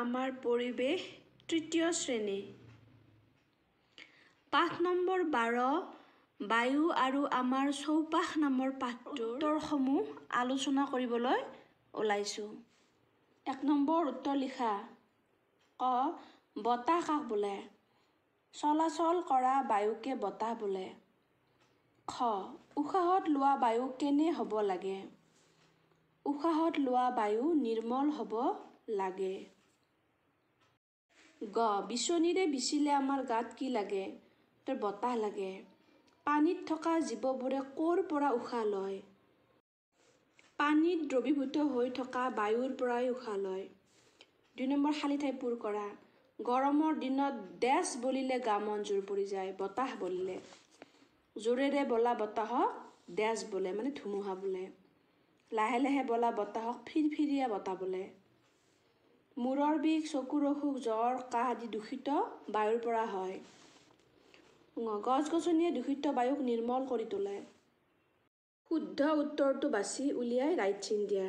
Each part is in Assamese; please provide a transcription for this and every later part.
আমাৰ পৰিৱেশ তৃতীয় শ্ৰেণী পাঠ নম্বৰ বাৰ বায়ু আৰু আমাৰ চৌপাশ নামৰ পাঠটো উত্তৰসমূহ আলোচনা কৰিবলৈ ওলাইছোঁ এক নম্বৰ উত্তৰ লিখা ক বতাহ কাক বোলে চলাচল কৰা বায়ুকে বতাহ বোলে খ উশাহত লোৱা বায়ু কেনে হ'ব লাগে উশাহত লোৱা বায়ু নিৰ্মল হ'ব লাগে গ বিচনীৰে বিচিলে আমাৰ গাত কি লাগে তাৰ বতাহ লাগে পানীত থকা জীৱবোৰে ক'ৰ পৰা উশাহ লয় পানীত দ্ৰৱীভূত হৈ থকা বায়ুৰ পৰাই উশাহ লয় দুই নম্বৰ শালি ঠাই পূৰ কৰা গৰমৰ দিনত দেচ বলিলে গা মন জোৰ পৰি যায় বতাহ বলিলে জোৰেৰে বলা বতাহক দেচ বোলে মানে ধুমুহা বোলে লাহে লাহে বলা বতাহক ফিৰফিৰিয়া বতাহ বোলে মূৰৰ বিষ চকুৰ অসুখ জ্বৰ কাহ আদি দূষিত বায়ুৰ পৰা হয় গছ গছনিয়ে দূষিত বায়ুক নিৰ্মল কৰি তোলে শুদ্ধ উত্তৰটো বাছি উলিয়াই ৰাইট চিন্ধিয়া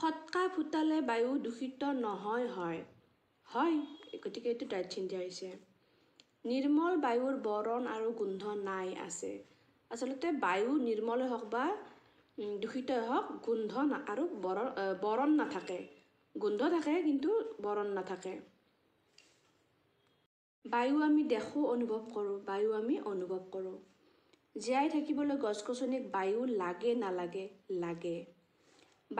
ফটকা ফুটালে বায়ু দূষিত নহয় হয় হয় গতিকে এইটো ৰাইট চিন্ধিয়া হৈছে নিৰ্মল বায়ুৰ বৰণ আৰু গোন্ধ নাই আছে আচলতে বায়ু নিৰ্মলেই হওক বা দূষিতই হওক গোন্ধ আৰু বৰণ বৰণ নাথাকে গোন্ধ থাকে কিন্তু বৰণ নাথাকে বায়ু আমি দেখোঁ অনুভৱ কৰোঁ বায়ু আমি অনুভৱ কৰোঁ জীয়াই থাকিবলৈ গছ গছনিক বায়ু লাগে নালাগে লাগে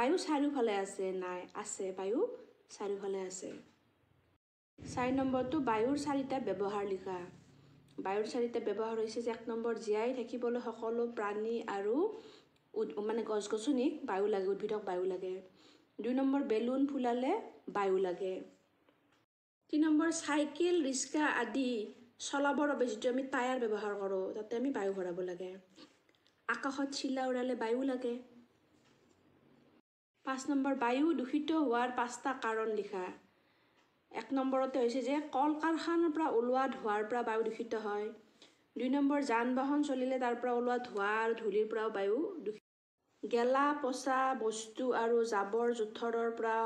বায়ু চাৰিওফালে আছে নাই আছে বায়ু চাৰিওফালে আছে চাৰি নম্বৰটো বায়ুৰ চাৰিটা ব্যৱহাৰ লিখা বায়ুৰ চাৰিটা ব্যৱহাৰ হৈছে যে এক নম্বৰ জীয়াই থাকিবলৈ সকলো প্ৰাণী আৰু উদ মানে গছ গছনিক বায়ু লাগে উদ্ভিদক বায়ু লাগে দুই নম্বৰ বেলুন ফুলালে বায়ু লাগে তিনি নম্বৰ চাইকেল ৰিক্সা আদি চলাবৰ বাবে যিটো আমি টায়াৰ ব্যৱহাৰ কৰোঁ তাতে আমি বায়ু ভৰাব লাগে আকাশত চিলা উৰালে বায়ু লাগে পাঁচ নম্বৰ বায়ু দূষিত হোৱাৰ পাঁচটা কাৰণ লিখা এক নম্বৰতে হৈছে যে কল কাৰখানাৰ পৰা ওলোৱা ধোঁৱাৰ পৰা বায়ু দূষিত হয় দুই নম্বৰ যান বাহন চলিলে তাৰ পৰা ওলোৱা ধোঁৱা আৰু ধূলিৰ পৰাও বায়ু দূষিত গেলা পচা বস্তু আৰু জাবৰ জোঁথৰৰ পৰা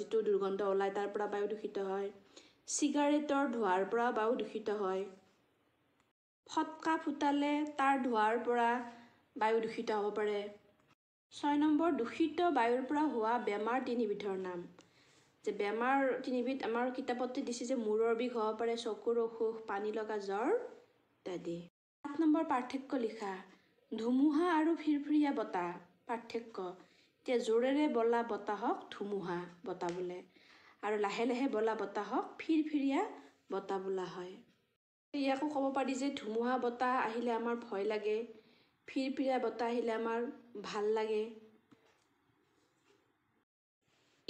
যিটো দুৰ্গন্ধ ওলায় তাৰ পৰা বায়ু দূষিত হয় চিগাৰেটৰ ধোঁৱাৰ পৰা বায়ু দূষিত হয় ফটকা ফুটালে তাৰ ধোঁৱাৰ পৰা বায়ু দূষিত হ'ব পাৰে ছয় নম্বৰ দূষিত বায়ুৰ পৰা হোৱা বেমাৰ তিনিবিধৰ নাম যে বেমাৰ তিনিবিধ আমাৰ কিতাপতে দিছে যে মূৰৰ বিষ হ'ব পাৰে চকুৰ অসুখ পানী লগা জ্বৰ ইত্যাদি সাত নম্বৰ পাৰ্থক্য লিখা ধুমুহা আৰু ফিৰফিৰিয়া বতাহ পাৰ্থক্য এতিয়া জোৰেৰে বলা বতাহক ধুমুহা বতাহ বোলে আৰু লাহে লাহে বলা বতাহক ফিৰফিৰিয়া বতাহ বোলা হয় ইয়াকো ক'ব পাৰি যে ধুমুহা বতাহ আহিলে আমাৰ ভয় লাগে ফিৰফিৰিয়া বতাহ আহিলে আমাৰ ভাল লাগে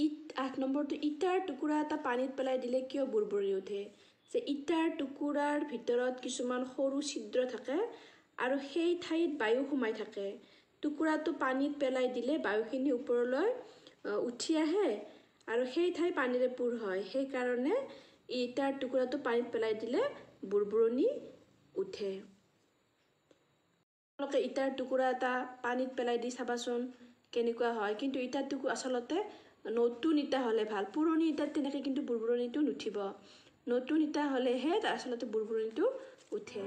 ইট আঠ নম্বৰটো ইটাৰ টুকুৰা এটা পানীত পেলাই দিলে কিয় বুৰবুৰি উঠে যে ইটাৰ টুকুৰাৰ ভিতৰত কিছুমান সৰু ছিদ্ৰ থাকে আৰু সেই ঠাইত বায়ু সোমাই থাকে টুকুৰাটো পানীত পেলাই দিলে বায়ুখিনি ওপৰলৈ উঠি আহে আৰু সেই ঠাই পানীৰে পূৰ হয় সেইকাৰণে ইটাৰ টুকুৰাটো পানীত পেলাই দিলে বুৰবুৰণি উঠে আপোনালোকে ইটাৰ টুকুৰা এটা পানীত পেলাই দি চাবাচোন কেনেকুৱা হয় কিন্তু ইটাৰ টুকুৰা আচলতে নতুন ইটা হ'লে ভাল পুৰণি ইটাত তেনেকৈ কিন্তু বুৰবুৰণিটো নুঠিব নতুন ইটা হ'লেহে আচলতে বুৰবুৰণিটো উঠে